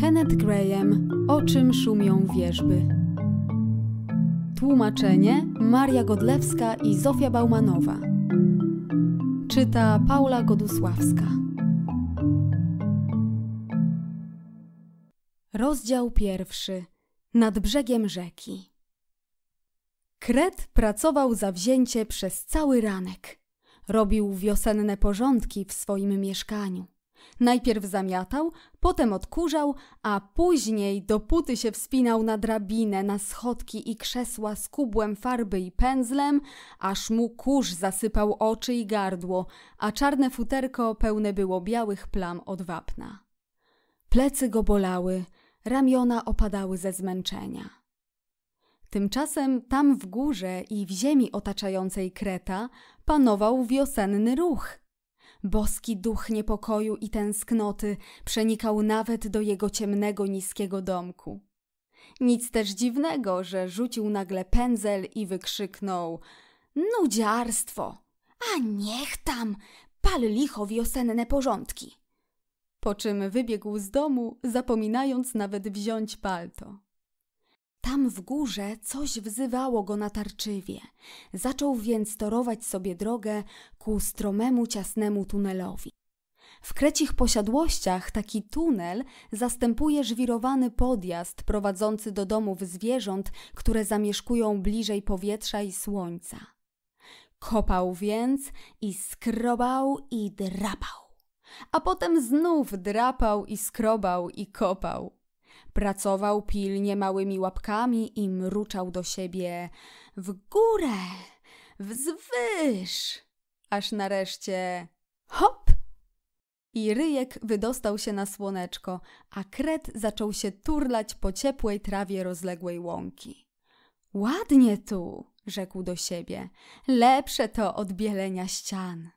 Kenneth Graham O czym szumią wierzby? Tłumaczenie Maria Godlewska i Zofia Baumanowa. Czyta Paula Godusławska. Rozdział pierwszy. Nad brzegiem rzeki. Kret pracował zawzięcie przez cały ranek. Robił wiosenne porządki w swoim mieszkaniu. Najpierw zamiatał, potem odkurzał, a później, dopóty się wspinał na drabinę, na schodki i krzesła z kubłem farby i pędzlem, aż mu kurz zasypał oczy i gardło, a czarne futerko pełne było białych plam od wapna. Plecy go bolały, ramiona opadały ze zmęczenia. Tymczasem tam w górze i w ziemi otaczającej Kreta panował wiosenny ruch. Boski duch niepokoju i tęsknoty przenikał nawet do jego ciemnego, niskiego domku. Nic też dziwnego, że rzucił nagle pędzel i wykrzyknął: Nudziarstwo! A niech tam! Pal licho wiosenne porządki! Po czym wybiegł z domu, zapominając nawet wziąć palto. Tam w górze coś wzywało go natarczywie. Zaczął więc torować sobie drogę ku stromemu, ciasnemu tunelowi. W krecich posiadłościach taki tunel zastępuje żwirowany podjazd prowadzący do domów zwierząt, które zamieszkują bliżej powietrza i słońca. Kopał więc i skrobał i drapał, a potem znów drapał i skrobał i kopał. Pracował pilnie małymi łapkami i mruczał do siebie w górę, wzwyż, aż nareszcie hop! I ryjek wydostał się na słoneczko, a kret zaczął się turlać po ciepłej trawie rozległej łąki. Ładnie tu, rzekł do siebie, lepsze to od bielenia ścian.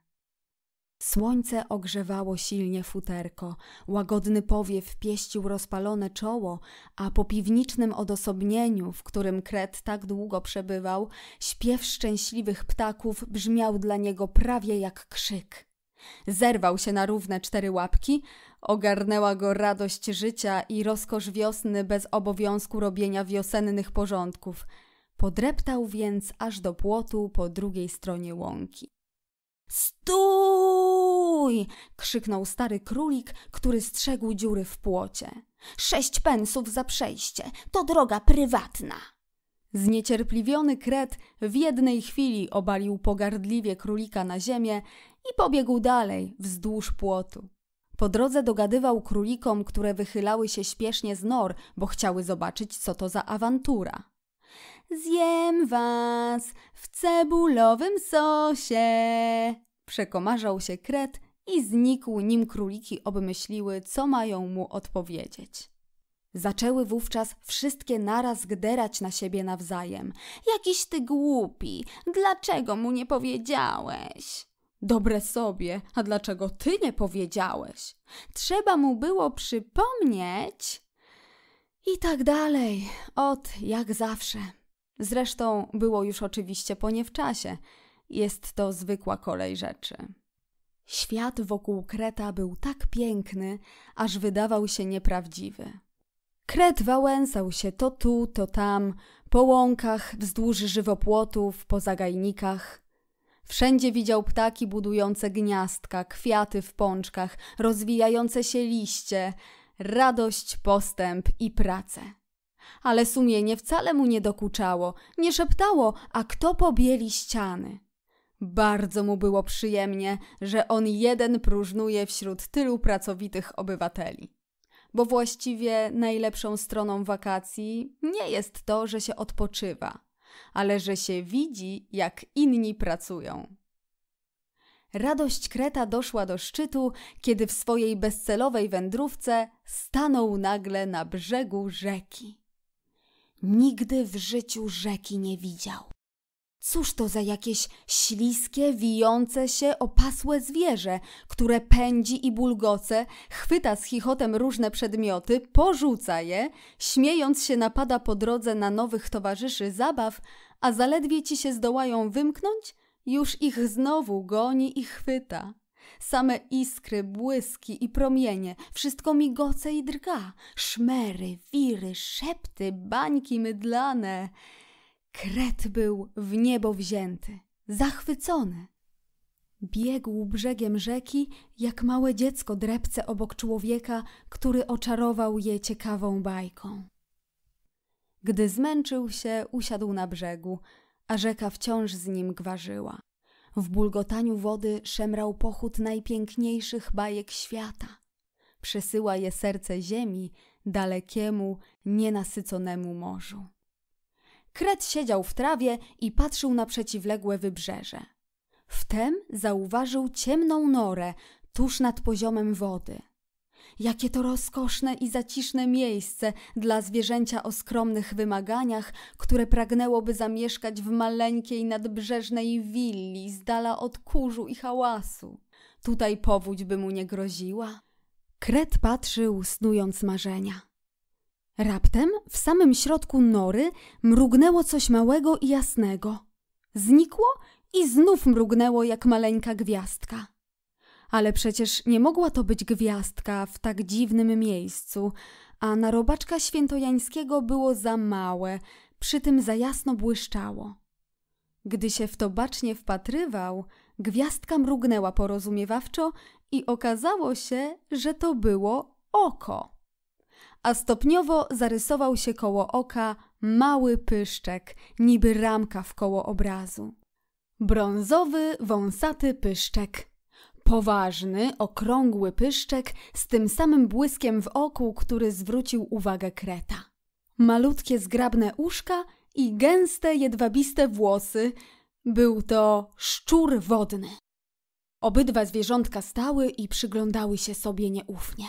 Słońce ogrzewało silnie futerko, łagodny powiew pieścił rozpalone czoło, a po piwnicznym odosobnieniu, w którym kret tak długo przebywał, śpiew szczęśliwych ptaków brzmiał dla niego prawie jak krzyk. Zerwał się na równe cztery łapki, ogarnęła go radość życia i rozkosz wiosny bez obowiązku robienia wiosennych porządków. Podreptał więc aż do płotu po drugiej stronie łąki. Stój! krzyknął stary królik, który strzegł dziury w płocie. Sześć pensów za przejście, to droga prywatna. Zniecierpliwiony kret w jednej chwili obalił pogardliwie królika na ziemię i pobiegł dalej wzdłuż płotu. Po drodze dogadywał królikom, które wychylały się śpiesznie z nor, bo chciały zobaczyć, co to za awantura. Zjem was w cebulowym sosie! Przekomarzał się kret i znikł, nim króliki obmyśliły, co mają mu odpowiedzieć. Zaczęły wówczas wszystkie naraz gderać na siebie nawzajem. Jakiś ty głupi, dlaczego mu nie powiedziałeś? Dobre sobie, a dlaczego ty nie powiedziałeś? Trzeba mu było przypomnieć. I tak dalej, od jak zawsze. Zresztą było już oczywiście po nie w czasie. Jest to zwykła kolej rzeczy. Świat wokół Kreta był tak piękny, aż wydawał się nieprawdziwy. Kret wałęsał się to tu, to tam, po łąkach, wzdłuż żywopłotów, po zagajnikach. Wszędzie widział ptaki budujące gniazdka, kwiaty w pączkach, rozwijające się liście, radość, postęp i pracę. Ale sumienie wcale mu nie dokuczało, nie szeptało, a kto pobieli ściany. Bardzo mu było przyjemnie, że on jeden próżnuje wśród tylu pracowitych obywateli. Bo właściwie najlepszą stroną wakacji nie jest to, że się odpoczywa, ale że się widzi, jak inni pracują. Radość Kreta doszła do szczytu, kiedy w swojej bezcelowej wędrówce stanął nagle na brzegu rzeki. Nigdy w życiu rzeki nie widział. Cóż to za jakieś śliskie, wijące się, opasłe zwierzę, które pędzi i bulgoce, chwyta z chichotem różne przedmioty, porzuca je, śmiejąc się napada po drodze na nowych towarzyszy zabaw, a zaledwie ci się zdołają wymknąć, już ich znowu goni i chwyta. Same iskry, błyski i promienie, wszystko migoce i drga, szmery, wiry, szepty, bańki mydlane. Kret był w niebo wzięty, zachwycony. Biegł brzegiem rzeki, jak małe dziecko drepce obok człowieka, który oczarował je ciekawą bajką. Gdy zmęczył się, usiadł na brzegu, a rzeka wciąż z nim gwarzyła. W bulgotaniu wody szemrał pochód najpiękniejszych bajek świata. Przesyła je serce ziemi, dalekiemu, nienasyconemu morzu. Kret siedział w trawie i patrzył na przeciwległe wybrzeże. Wtem zauważył ciemną norę tuż nad poziomem wody – Jakie to rozkoszne i zaciszne miejsce dla zwierzęcia o skromnych wymaganiach, które pragnęłoby zamieszkać w maleńkiej nadbrzeżnej willi, z dala od kurzu i hałasu. Tutaj powódź by mu nie groziła. Kret patrzył, snując marzenia. Raptem w samym środku nory mrugnęło coś małego i jasnego. Znikło i znów mrugnęło jak maleńka gwiazdka. Ale przecież nie mogła to być gwiazdka w tak dziwnym miejscu, a na robaczka świętojańskiego było za małe, przy tym za jasno błyszczało. Gdy się w to bacznie wpatrywał, gwiazdka mrugnęła porozumiewawczo i okazało się, że to było oko. A stopniowo zarysował się koło oka mały pyszczek, niby ramka w koło obrazu. Brązowy, wąsaty pyszczek – Poważny, okrągły pyszczek z tym samym błyskiem w oku, który zwrócił uwagę Kreta. Malutkie, zgrabne uszka i gęste, jedwabiste włosy. Był to szczur wodny. Obydwa zwierzątka stały i przyglądały się sobie nieufnie.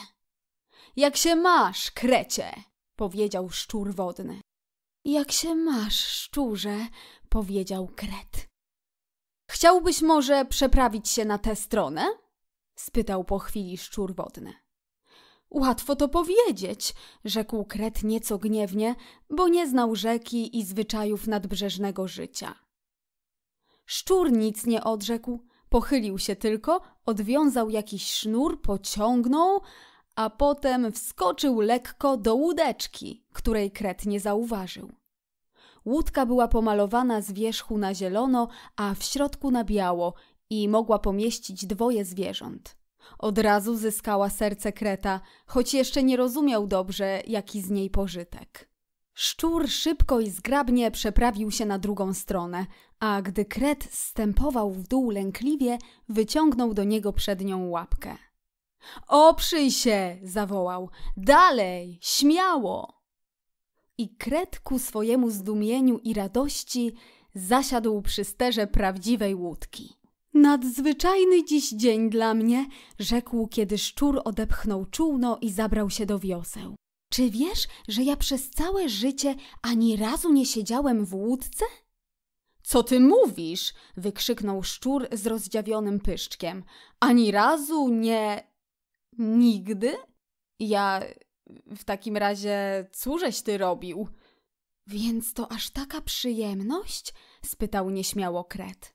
Jak się masz, krecie? powiedział szczur wodny. Jak się masz, szczurze? powiedział kret. Chciałbyś może przeprawić się na tę stronę? spytał po chwili szczur wodny. Łatwo to powiedzieć, rzekł Kret nieco gniewnie, bo nie znał rzeki i zwyczajów nadbrzeżnego życia. Szczur nic nie odrzekł, pochylił się tylko, odwiązał jakiś sznur, pociągnął, a potem wskoczył lekko do łódeczki, której Kret nie zauważył. Łódka była pomalowana z wierzchu na zielono, a w środku na biało i mogła pomieścić dwoje zwierząt. Od razu zyskała serce Kreta, choć jeszcze nie rozumiał dobrze, jaki z niej pożytek. Szczur szybko i zgrabnie przeprawił się na drugą stronę, a gdy Kret stępował w dół lękliwie, wyciągnął do niego przednią łapkę. Oprzyj się! zawołał. Dalej, śmiało! I Kret ku swojemu zdumieniu i radości zasiadł przy sterze prawdziwej łódki. Nadzwyczajny dziś dzień dla mnie, rzekł, kiedy szczur odepchnął czółno i zabrał się do wioseł. Czy wiesz, że ja przez całe życie ani razu nie siedziałem w łódce? Co ty mówisz? wykrzyknął szczur z rozdziawionym pyszczkiem. Ani razu nie. Nigdy? Ja w takim razie, cóżeś ty robił? Więc to aż taka przyjemność? spytał nieśmiało Kret.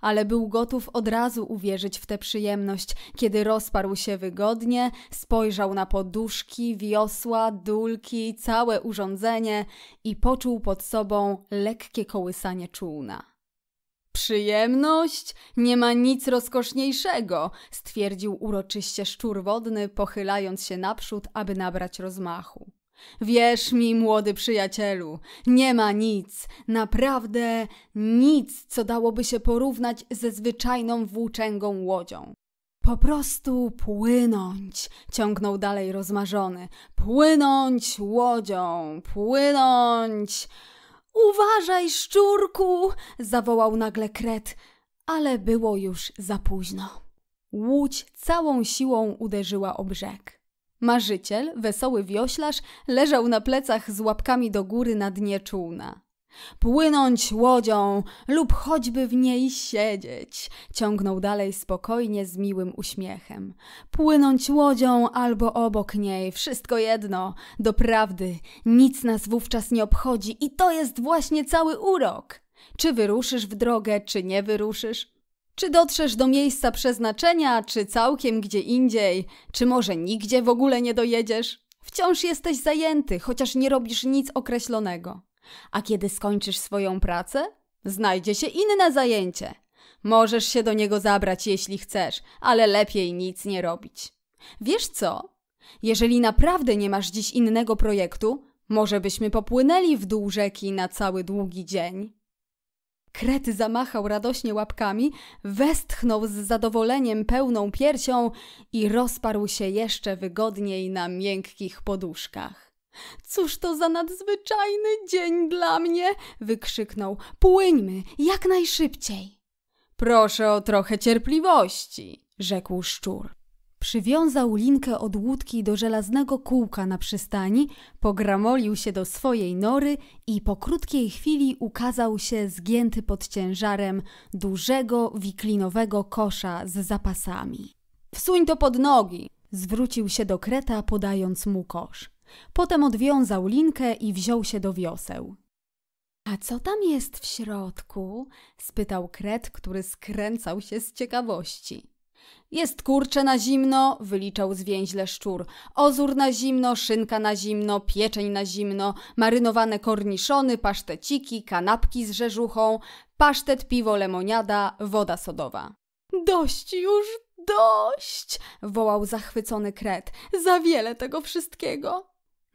Ale był gotów od razu uwierzyć w tę przyjemność, kiedy rozparł się wygodnie, spojrzał na poduszki, wiosła, dulki, całe urządzenie i poczuł pod sobą lekkie kołysanie czółna. Przyjemność? Nie ma nic rozkoszniejszego, stwierdził uroczyście szczur wodny, pochylając się naprzód, aby nabrać rozmachu. Wierz mi, młody przyjacielu, nie ma nic, naprawdę nic, co dałoby się porównać ze zwyczajną włóczęgą łodzią. Po prostu płynąć, ciągnął dalej rozmarzony. Płynąć łodzią, płynąć. Uważaj, szczurku! zawołał nagle kret, ale było już za późno. Łódź całą siłą uderzyła o brzeg. Marzyciel, wesoły wioślarz, leżał na plecach z łapkami do góry na dnie czółna. Płynąć łodzią lub choćby w niej siedzieć, ciągnął dalej spokojnie z miłym uśmiechem. Płynąć łodzią albo obok niej, wszystko jedno, doprawdy, nic nas wówczas nie obchodzi i to jest właśnie cały urok. Czy wyruszysz w drogę, czy nie wyruszysz? Czy dotrzesz do miejsca przeznaczenia, czy całkiem gdzie indziej, czy może nigdzie w ogóle nie dojedziesz? Wciąż jesteś zajęty, chociaż nie robisz nic określonego. A kiedy skończysz swoją pracę, znajdzie się inne zajęcie. Możesz się do niego zabrać, jeśli chcesz, ale lepiej nic nie robić. Wiesz co? Jeżeli naprawdę nie masz dziś innego projektu, może byśmy popłynęli w dół rzeki na cały długi dzień. Krety zamachał radośnie łapkami, westchnął z zadowoleniem pełną piersią i rozparł się jeszcze wygodniej na miękkich poduszkach. Cóż to za nadzwyczajny dzień dla mnie! wykrzyknął. Płyńmy jak najszybciej! Proszę o trochę cierpliwości, rzekł szczur. Przywiązał linkę od łódki do żelaznego kółka na przystani, pogramolił się do swojej nory i po krótkiej chwili ukazał się zgięty pod ciężarem dużego, wiklinowego kosza z zapasami. Wsuń to pod nogi! zwrócił się do kreta, podając mu kosz. Potem odwiązał linkę i wziął się do wioseł. A co tam jest w środku? spytał kret, który skręcał się z ciekawości. Jest kurcze na zimno, wyliczał zwięźle szczur. Ozur na zimno, szynka na zimno, pieczeń na zimno, marynowane korniszony, paszteciki, kanapki z rzeżuchą, pasztet, piwo, lemoniada, woda sodowa. Dość już, dość! wołał zachwycony kret. Za wiele tego wszystkiego.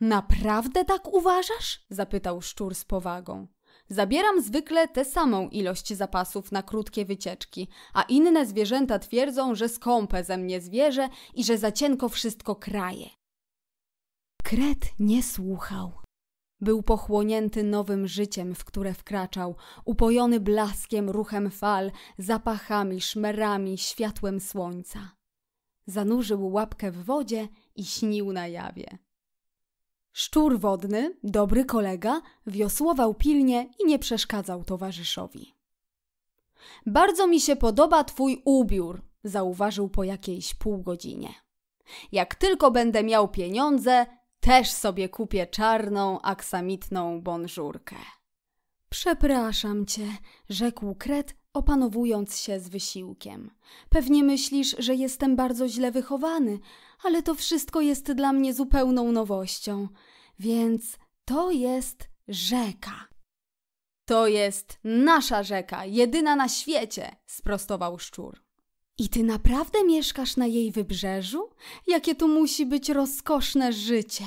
Naprawdę tak uważasz? zapytał szczur z powagą. Zabieram zwykle tę samą ilość zapasów na krótkie wycieczki, a inne zwierzęta twierdzą, że skąpe ze mnie zwierzę i że za cienko wszystko kraje. Kret nie słuchał. Był pochłonięty nowym życiem, w które wkraczał, upojony blaskiem, ruchem fal, zapachami, szmerami, światłem słońca. Zanurzył łapkę w wodzie i śnił na jawie. Szczur wodny, dobry kolega, wiosłował pilnie i nie przeszkadzał towarzyszowi. Bardzo mi się podoba twój ubiór, zauważył po jakiejś pół godzinie. Jak tylko będę miał pieniądze, też sobie kupię czarną aksamitną bonżurkę. Przepraszam cię, rzekł Kret, opanowując się z wysiłkiem. Pewnie myślisz, że jestem bardzo źle wychowany, ale to wszystko jest dla mnie zupełną nowością. Więc to jest rzeka. To jest nasza rzeka, jedyna na świecie, sprostował szczur. I ty naprawdę mieszkasz na jej wybrzeżu? Jakie to musi być rozkoszne życie!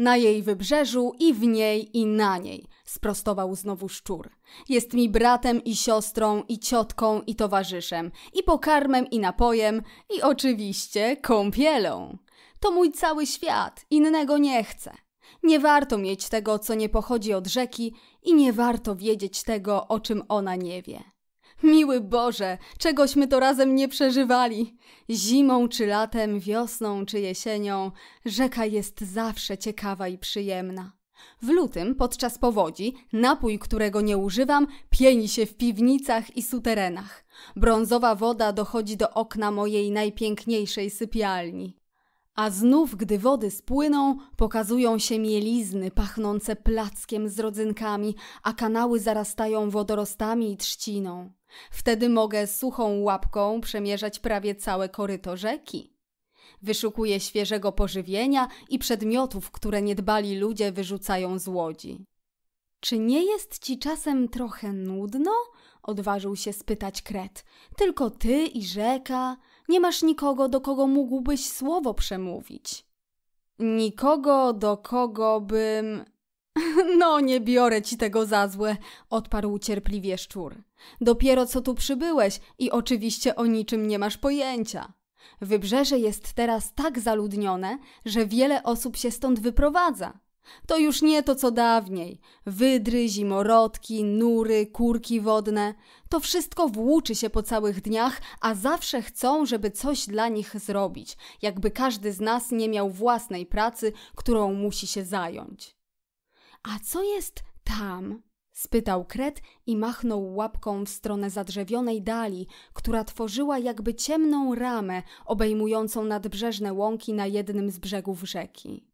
Na jej wybrzeżu i w niej i na niej, sprostował znowu szczur. Jest mi bratem i siostrą i ciotką i towarzyszem, i pokarmem i napojem, i oczywiście kąpielą. To mój cały świat, innego nie chcę. Nie warto mieć tego, co nie pochodzi od rzeki, i nie warto wiedzieć tego, o czym ona nie wie. Miły Boże, czegośmy to razem nie przeżywali. Zimą czy latem, wiosną czy jesienią, rzeka jest zawsze ciekawa i przyjemna. W lutym, podczas powodzi, napój, którego nie używam, pieni się w piwnicach i suterenach. Brązowa woda dochodzi do okna mojej najpiękniejszej sypialni. A znów, gdy wody spłyną, pokazują się mielizny pachnące plackiem z rodzynkami, a kanały zarastają wodorostami i trzciną. Wtedy mogę suchą łapką przemierzać prawie całe koryto rzeki. Wyszukuję świeżego pożywienia i przedmiotów, które niedbali ludzie wyrzucają z łodzi. Czy nie jest ci czasem trochę nudno? odważył się spytać Kret. Tylko ty i rzeka. Nie masz nikogo, do kogo mógłbyś słowo przemówić. Nikogo, do kogo bym. No, nie biorę ci tego za złe, odparł cierpliwie szczur. Dopiero co tu przybyłeś i oczywiście o niczym nie masz pojęcia. Wybrzeże jest teraz tak zaludnione, że wiele osób się stąd wyprowadza. To już nie to co dawniej. Wydry, zimorodki, nury, kurki wodne. To wszystko włóczy się po całych dniach, a zawsze chcą, żeby coś dla nich zrobić, jakby każdy z nas nie miał własnej pracy, którą musi się zająć. A co jest tam? spytał Kret i machnął łapką w stronę zadrzewionej dali, która tworzyła jakby ciemną ramę obejmującą nadbrzeżne łąki na jednym z brzegów rzeki.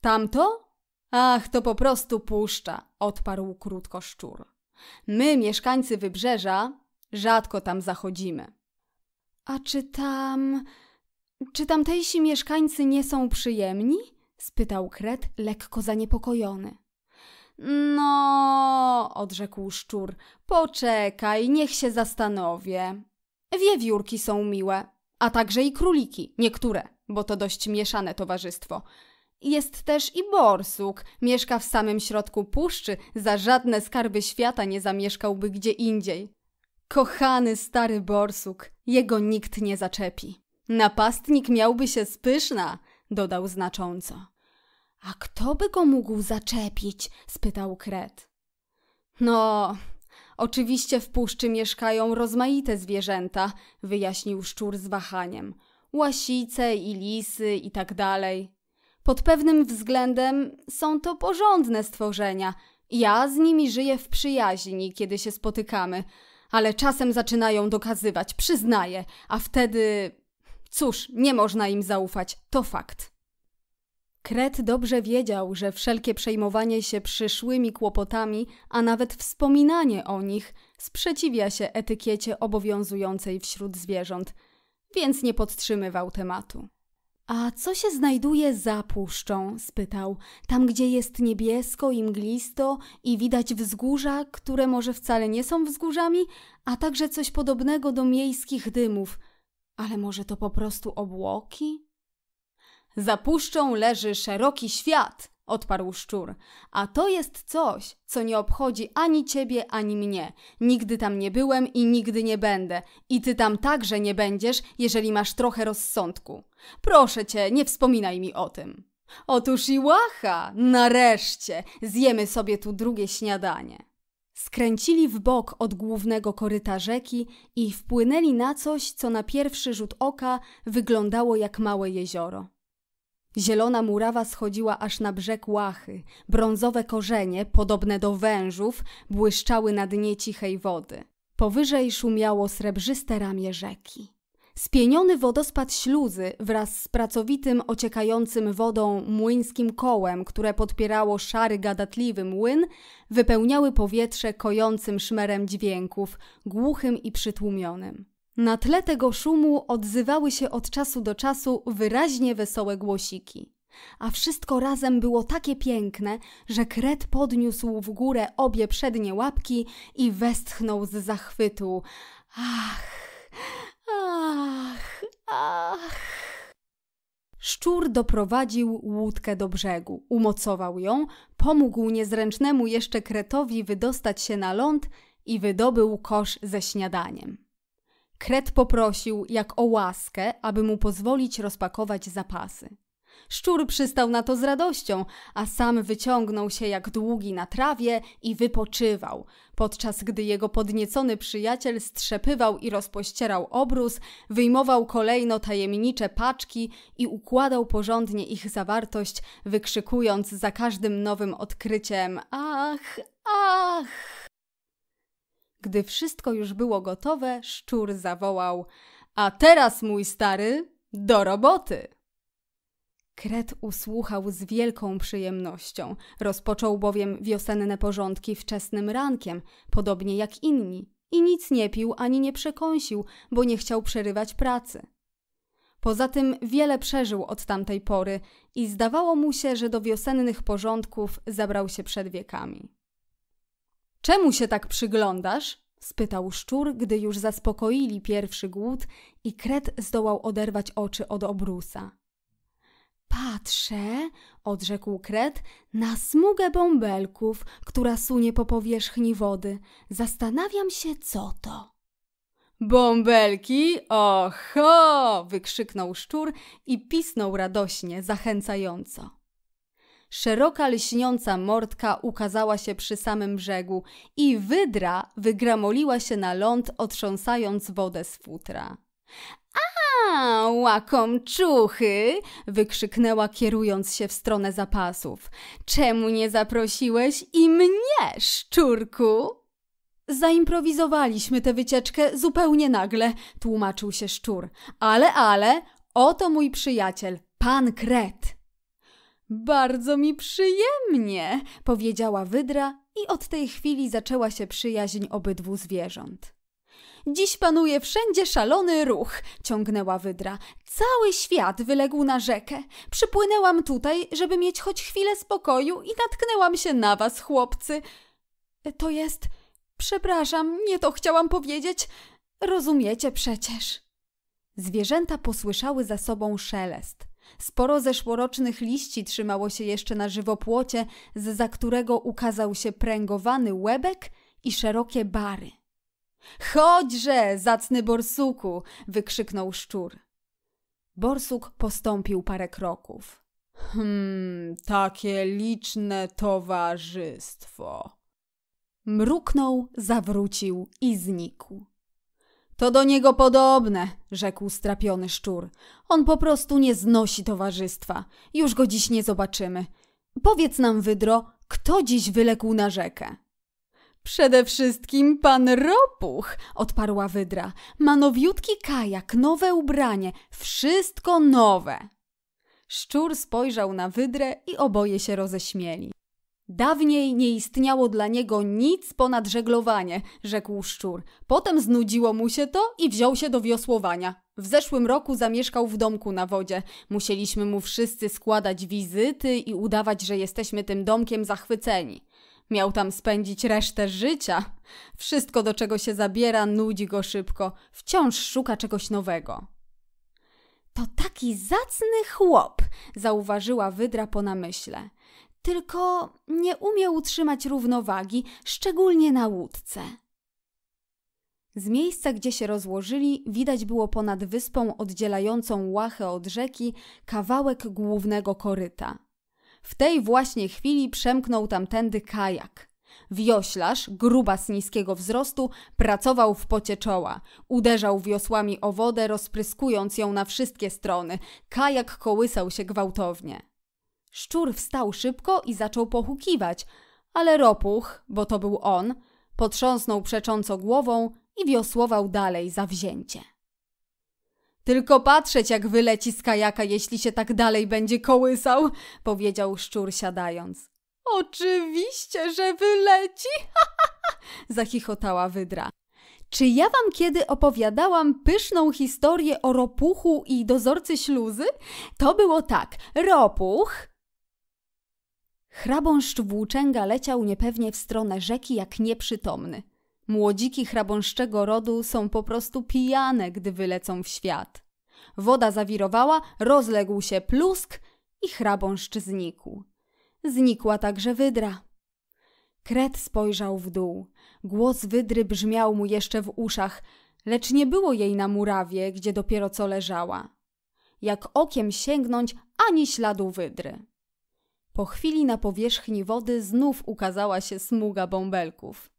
Tamto? Ach, to po prostu puszcza, odparł krótko szczur. My, mieszkańcy wybrzeża, rzadko tam zachodzimy. A czy tam. czy tamtejsi mieszkańcy nie są przyjemni? spytał Kret, lekko zaniepokojony. No, odrzekł szczur, poczekaj, niech się zastanowię. Wiewiórki są miłe, a także i króliki, niektóre, bo to dość mieszane towarzystwo. Jest też i borsuk, mieszka w samym środku puszczy, za żadne skarby świata nie zamieszkałby gdzie indziej. Kochany stary borsuk, jego nikt nie zaczepi. Napastnik miałby się spyszna, dodał znacząco. A kto by go mógł zaczepić? spytał Kret. No, oczywiście w puszczy mieszkają rozmaite zwierzęta, wyjaśnił szczur z wahaniem. Łasice i lisy i tak dalej. Pod pewnym względem są to porządne stworzenia. Ja z nimi żyję w przyjaźni, kiedy się spotykamy, ale czasem zaczynają dokazywać, przyznaję, a wtedy. Cóż, nie można im zaufać, to fakt. Kret dobrze wiedział, że wszelkie przejmowanie się przyszłymi kłopotami, a nawet wspominanie o nich sprzeciwia się etykiecie obowiązującej wśród zwierząt, więc nie podtrzymywał tematu. A co się znajduje za puszczą? spytał. Tam, gdzie jest niebiesko i mglisto i widać wzgórza, które może wcale nie są wzgórzami, a także coś podobnego do miejskich dymów. Ale może to po prostu obłoki? Za puszczą leży szeroki świat, odparł szczur, a to jest coś, co nie obchodzi ani ciebie, ani mnie. Nigdy tam nie byłem i nigdy nie będę, i ty tam także nie będziesz, jeżeli masz trochę rozsądku. Proszę cię, nie wspominaj mi o tym. Otóż i łacha, nareszcie, zjemy sobie tu drugie śniadanie. Skręcili w bok od głównego koryta rzeki i wpłynęli na coś, co na pierwszy rzut oka wyglądało jak małe jezioro. Zielona murawa schodziła aż na brzeg łachy. Brązowe korzenie, podobne do wężów, błyszczały na dnie cichej wody. Powyżej szumiało srebrzyste ramię rzeki. Spieniony wodospad śluzy wraz z pracowitym, ociekającym wodą młyńskim kołem, które podpierało szary, gadatliwy młyn, wypełniały powietrze kojącym szmerem dźwięków, głuchym i przytłumionym. Na tle tego szumu odzywały się od czasu do czasu wyraźnie wesołe głosiki. A wszystko razem było takie piękne, że Kret podniósł w górę obie przednie łapki i westchnął z zachwytu. Ach, ach, ach. Szczur doprowadził łódkę do brzegu, umocował ją, pomógł niezręcznemu jeszcze kretowi wydostać się na ląd i wydobył kosz ze śniadaniem. Kret poprosił jak o łaskę, aby mu pozwolić rozpakować zapasy. Szczur przystał na to z radością, a sam wyciągnął się jak długi na trawie i wypoczywał, podczas gdy jego podniecony przyjaciel strzepywał i rozpościerał obrus, wyjmował kolejno tajemnicze paczki i układał porządnie ich zawartość, wykrzykując za każdym nowym odkryciem: Ach, ach! Gdy wszystko już było gotowe, szczur zawołał: A teraz, mój stary, do roboty! Kret usłuchał z wielką przyjemnością. Rozpoczął bowiem wiosenne porządki wczesnym rankiem, podobnie jak inni, i nic nie pił ani nie przekąsił, bo nie chciał przerywać pracy. Poza tym wiele przeżył od tamtej pory i zdawało mu się, że do wiosennych porządków zabrał się przed wiekami. Czemu się tak przyglądasz? spytał szczur, gdy już zaspokoili pierwszy głód i kret zdołał oderwać oczy od obrusa. Patrzę, odrzekł kret, na smugę bąbelków, która sunie po powierzchni wody. Zastanawiam się, co to. Bąbelki? Oho! wykrzyknął szczur i pisnął radośnie, zachęcająco. Szeroka lśniąca mordka ukazała się przy samym brzegu i wydra wygramoliła się na ląd, otrząsając wodę z futra. A, łakomczuchy! wykrzyknęła, kierując się w stronę zapasów. Czemu nie zaprosiłeś i mnie, szczurku? Zaimprowizowaliśmy tę wycieczkę zupełnie nagle, tłumaczył się szczur. Ale, ale, oto mój przyjaciel, pan Kret. Bardzo mi przyjemnie, powiedziała wydra i od tej chwili zaczęła się przyjaźń obydwu zwierząt. Dziś panuje wszędzie szalony ruch, ciągnęła wydra. Cały świat wyległ na rzekę. Przypłynęłam tutaj, żeby mieć choć chwilę spokoju i natknęłam się na was, chłopcy. To jest. Przepraszam, nie to chciałam powiedzieć. Rozumiecie przecież. Zwierzęta posłyszały za sobą szelest. Sporo zeszłorocznych liści trzymało się jeszcze na żywopłocie, z za którego ukazał się pręgowany łebek i szerokie bary. Chodźże, zacny borsuku! wykrzyknął szczur. Borsuk postąpił parę kroków. Hmm, takie liczne towarzystwo. Mruknął, zawrócił i znikł. To do niego podobne, rzekł strapiony szczur. On po prostu nie znosi towarzystwa. Już go dziś nie zobaczymy. Powiedz nam, wydro, kto dziś wylekł na rzekę? Przede wszystkim pan Ropuch, odparła wydra. Ma nowiutki kajak, nowe ubranie, wszystko nowe. Szczur spojrzał na wydrę i oboje się roześmieli. Dawniej nie istniało dla niego nic ponad żeglowanie, rzekł szczur. Potem znudziło mu się to i wziął się do wiosłowania. W zeszłym roku zamieszkał w domku na wodzie. Musieliśmy mu wszyscy składać wizyty i udawać, że jesteśmy tym domkiem zachwyceni. Miał tam spędzić resztę życia. Wszystko, do czego się zabiera, nudzi go szybko. Wciąż szuka czegoś nowego. To taki zacny chłop, zauważyła wydra po namyśle tylko nie umiał utrzymać równowagi, szczególnie na łódce. Z miejsca, gdzie się rozłożyli, widać było ponad wyspą oddzielającą łachę od rzeki kawałek głównego koryta. W tej właśnie chwili przemknął tamtędy kajak. Wioślarz, z niskiego wzrostu, pracował w pocie czoła. Uderzał wiosłami o wodę, rozpryskując ją na wszystkie strony. Kajak kołysał się gwałtownie. Szczur wstał szybko i zaczął pohukiwać, ale ropuch, bo to był on, potrząsnął przecząco głową i wiosłował dalej zawzięcie. Tylko patrzeć, jak wyleci z kajaka, jeśli się tak dalej będzie kołysał, powiedział szczur siadając. Oczywiście, że wyleci! zachichotała wydra. Czy ja wam kiedy opowiadałam pyszną historię o ropuchu i dozorcy śluzy? To było tak. Ropuch Hrabąszcz włóczęga leciał niepewnie w stronę rzeki jak nieprzytomny. Młodziki hrabąszczego rodu są po prostu pijane, gdy wylecą w świat. Woda zawirowała, rozległ się plusk i hrabąszcz znikł. Znikła także wydra. Kret spojrzał w dół. Głos wydry brzmiał mu jeszcze w uszach, lecz nie było jej na murawie, gdzie dopiero co leżała. Jak okiem sięgnąć, ani śladu wydry. Po chwili na powierzchni wody znów ukazała się smuga bąbelków.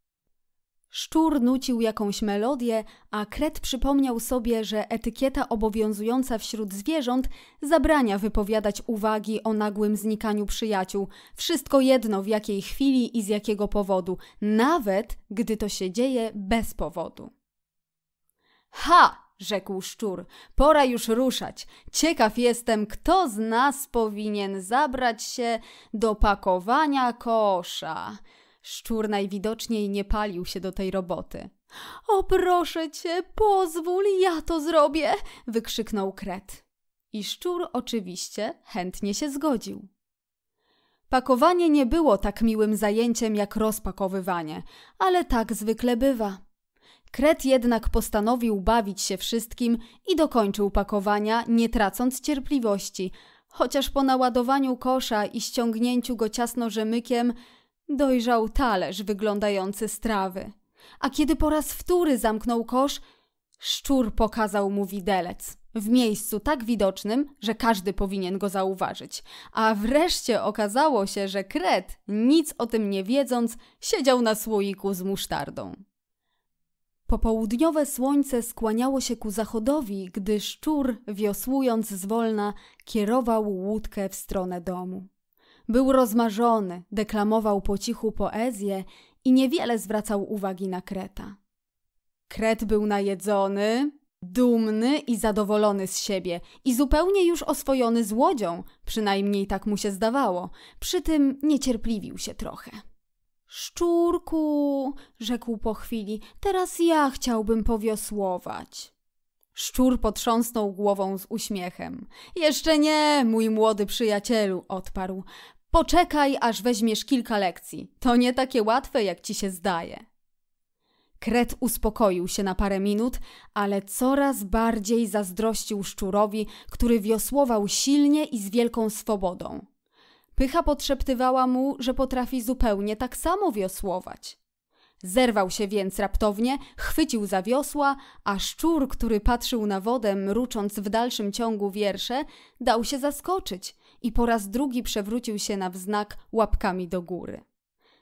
Szczur nucił jakąś melodię, a Kret przypomniał sobie, że etykieta obowiązująca wśród zwierząt zabrania wypowiadać uwagi o nagłym znikaniu przyjaciół, wszystko jedno w jakiej chwili i z jakiego powodu, nawet gdy to się dzieje bez powodu. Ha! rzekł szczur. Pora już ruszać. Ciekaw jestem, kto z nas powinien zabrać się do pakowania kosza. Szczur najwidoczniej nie palił się do tej roboty. O proszę cię, pozwól, ja to zrobię! wykrzyknął kret. I szczur oczywiście chętnie się zgodził. Pakowanie nie było tak miłym zajęciem jak rozpakowywanie, ale tak zwykle bywa. Kret jednak postanowił bawić się wszystkim i dokończył pakowania, nie tracąc cierpliwości, chociaż po naładowaniu kosza i ściągnięciu go ciasno rzemykiem dojrzał talerz wyglądający z trawy. A kiedy po raz wtóry zamknął kosz, szczur pokazał mu widelec. W miejscu tak widocznym, że każdy powinien go zauważyć. A wreszcie okazało się, że Kret, nic o tym nie wiedząc, siedział na słoiku z musztardą. Popołudniowe słońce skłaniało się ku zachodowi, gdy szczur, wiosłując zwolna, kierował łódkę w stronę domu. Był rozmarzony, deklamował po cichu poezję i niewiele zwracał uwagi na Kreta. Kret był najedzony, dumny i zadowolony z siebie i zupełnie już oswojony z łodzią, przynajmniej tak mu się zdawało, przy tym niecierpliwił się trochę. Szczurku, rzekł po chwili, teraz ja chciałbym powiosłować. Szczur potrząsnął głową z uśmiechem. Jeszcze nie, mój młody przyjacielu, odparł. Poczekaj, aż weźmiesz kilka lekcji. To nie takie łatwe, jak ci się zdaje. Kret uspokoił się na parę minut, ale coraz bardziej zazdrościł szczurowi, który wiosłował silnie i z wielką swobodą. Pycha podszeptywała mu, że potrafi zupełnie tak samo wiosłować. Zerwał się więc raptownie, chwycił za wiosła, a szczur, który patrzył na wodę, mrucząc w dalszym ciągu wiersze, dał się zaskoczyć i po raz drugi przewrócił się na wznak łapkami do góry.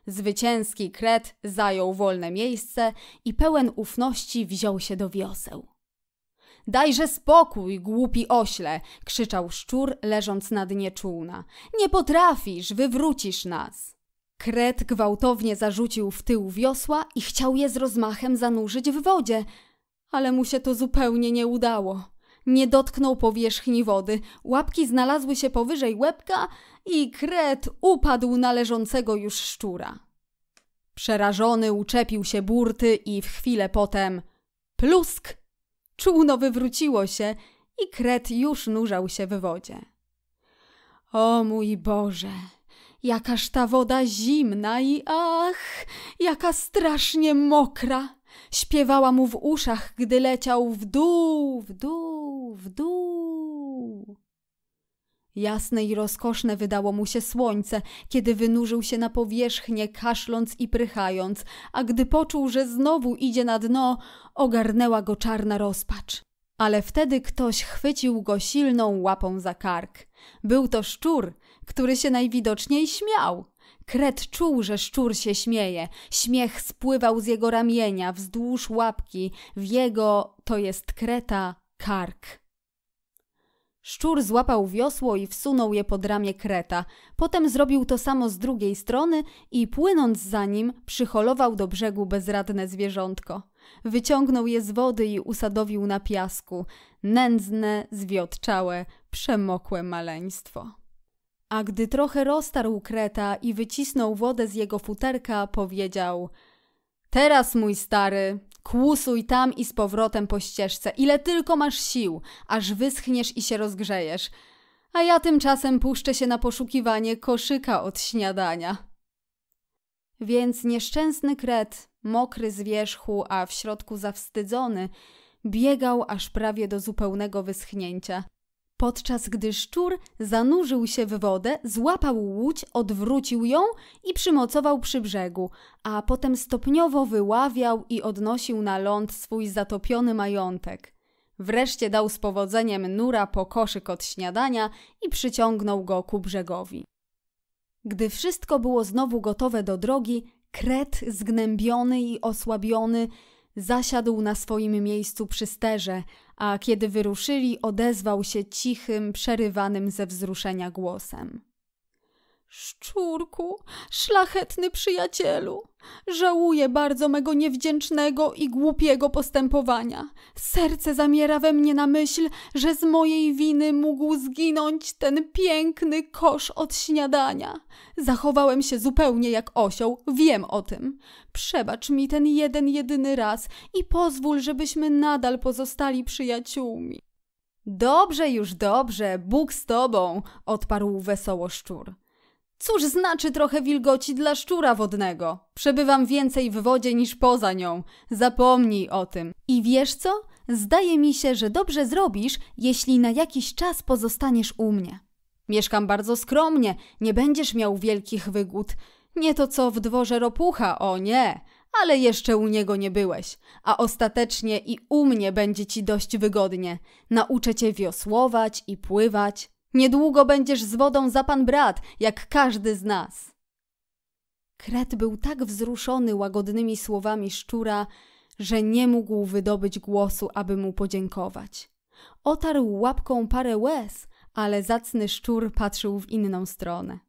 Zwycięski kret zajął wolne miejsce i pełen ufności wziął się do wioseł. Dajże spokój, głupi ośle! krzyczał szczur, leżąc na dnie czółna. Nie potrafisz, wywrócisz nas! Kret gwałtownie zarzucił w tył wiosła i chciał je z rozmachem zanurzyć w wodzie, ale mu się to zupełnie nie udało. Nie dotknął powierzchni wody, łapki znalazły się powyżej łebka i kret upadł na leżącego już szczura. Przerażony uczepił się burty i w chwilę potem plusk Czółno wywróciło się i kret już nurzał się w wodzie. O mój Boże! Jakaż ta woda zimna i ach, jaka strasznie mokra! Śpiewała mu w uszach, gdy leciał w dół, w dół, w dół. Jasne i rozkoszne wydało mu się słońce, kiedy wynurzył się na powierzchnię, kaszląc i prychając, a gdy poczuł, że znowu idzie na dno, ogarnęła go czarna rozpacz. Ale wtedy ktoś chwycił go silną łapą za kark. Był to szczur, który się najwidoczniej śmiał. Kret czuł, że szczur się śmieje. Śmiech spływał z jego ramienia, wzdłuż łapki, w jego, to jest kreta, kark. Szczur złapał wiosło i wsunął je pod ramię kreta. Potem zrobił to samo z drugiej strony i płynąc za nim, przyholował do brzegu bezradne zwierzątko. Wyciągnął je z wody i usadowił na piasku. Nędzne, zwiotczałe, przemokłe maleństwo. A gdy trochę roztarł kreta i wycisnął wodę z jego futerka, powiedział: Teraz, mój stary, Kłusuj tam i z powrotem po ścieżce, ile tylko masz sił, aż wyschniesz i się rozgrzejesz. A ja tymczasem puszczę się na poszukiwanie koszyka od śniadania. Więc nieszczęsny kret, mokry z wierzchu, a w środku zawstydzony, biegał aż prawie do zupełnego wyschnięcia. Podczas gdy szczur zanurzył się w wodę, złapał łódź, odwrócił ją i przymocował przy brzegu, a potem stopniowo wyławiał i odnosił na ląd swój zatopiony majątek. Wreszcie dał z powodzeniem nura po koszyk od śniadania i przyciągnął go ku brzegowi. Gdy wszystko było znowu gotowe do drogi, kret zgnębiony i osłabiony Zasiadł na swoim miejscu przy sterze, a kiedy wyruszyli, odezwał się cichym, przerywanym ze wzruszenia głosem. Szczurku, szlachetny przyjacielu, żałuję bardzo mego niewdzięcznego i głupiego postępowania. Serce zamiera we mnie na myśl, że z mojej winy mógł zginąć ten piękny kosz od śniadania. Zachowałem się zupełnie jak osioł, wiem o tym. Przebacz mi ten jeden jedyny raz i pozwól, żebyśmy nadal pozostali przyjaciółmi. Dobrze już, dobrze, Bóg z tobą, odparł wesoło szczur. Cóż znaczy trochę wilgoci dla szczura wodnego? Przebywam więcej w wodzie niż poza nią. Zapomnij o tym. I wiesz co? Zdaje mi się, że dobrze zrobisz, jeśli na jakiś czas pozostaniesz u mnie. Mieszkam bardzo skromnie, nie będziesz miał wielkich wygód. Nie to co w dworze ropucha, o nie, ale jeszcze u niego nie byłeś. A ostatecznie i u mnie będzie ci dość wygodnie. Nauczę cię wiosłować i pływać, Niedługo będziesz z wodą za pan brat, jak każdy z nas. Kret był tak wzruszony łagodnymi słowami szczura, że nie mógł wydobyć głosu, aby mu podziękować. Otarł łapką parę łez, ale zacny szczur patrzył w inną stronę.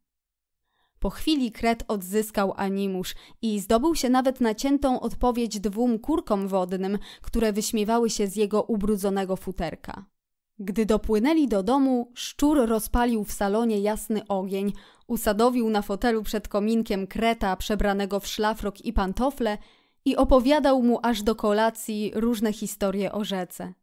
Po chwili kret odzyskał animusz i zdobył się nawet na ciętą odpowiedź dwóm kurkom wodnym, które wyśmiewały się z jego ubrudzonego futerka. Gdy dopłynęli do domu, szczur rozpalił w salonie jasny ogień, usadowił na fotelu przed kominkiem kreta przebranego w szlafrok i pantofle i opowiadał mu aż do kolacji różne historie o rzece.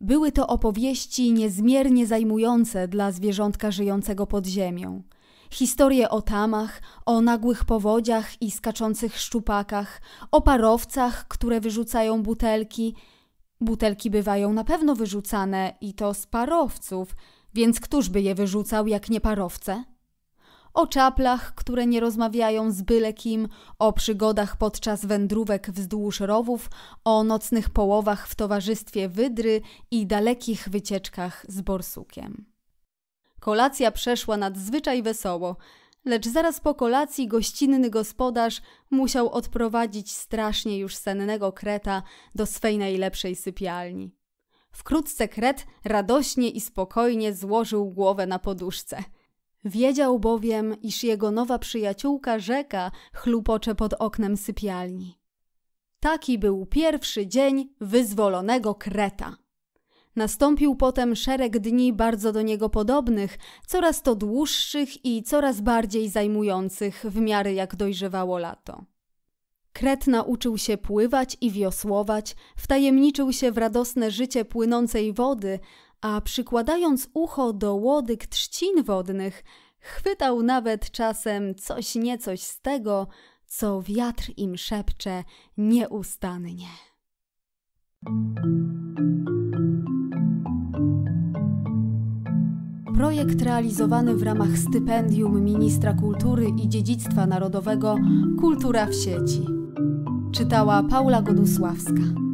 Były to opowieści niezmiernie zajmujące dla zwierzątka żyjącego pod ziemią. Historie o tamach, o nagłych powodziach i skaczących szczupakach, o parowcach, które wyrzucają butelki – Butelki bywają na pewno wyrzucane i to z parowców, więc któż by je wyrzucał jak nie parowce? O czaplach, które nie rozmawiają z byle kim, o przygodach podczas wędrówek wzdłuż rowów, o nocnych połowach w towarzystwie wydry i dalekich wycieczkach z borsukiem. Kolacja przeszła nadzwyczaj wesoło. Lecz zaraz po kolacji gościnny gospodarz musiał odprowadzić strasznie już sennego kreta do swej najlepszej sypialni. Wkrótce kret radośnie i spokojnie złożył głowę na poduszce. Wiedział bowiem, iż jego nowa przyjaciółka rzeka chlupocze pod oknem sypialni. Taki był pierwszy dzień wyzwolonego kreta. Nastąpił potem szereg dni bardzo do niego podobnych, coraz to dłuższych i coraz bardziej zajmujących w miarę jak dojrzewało lato. Kret nauczył się pływać i wiosłować, wtajemniczył się w radosne życie płynącej wody, a przykładając ucho do łodyg trzcin wodnych, chwytał nawet czasem coś niecoś z tego, co wiatr im szepcze nieustannie. Projekt realizowany w ramach stypendium Ministra Kultury i Dziedzictwa Narodowego Kultura w sieci. Czytała Paula Godusławska.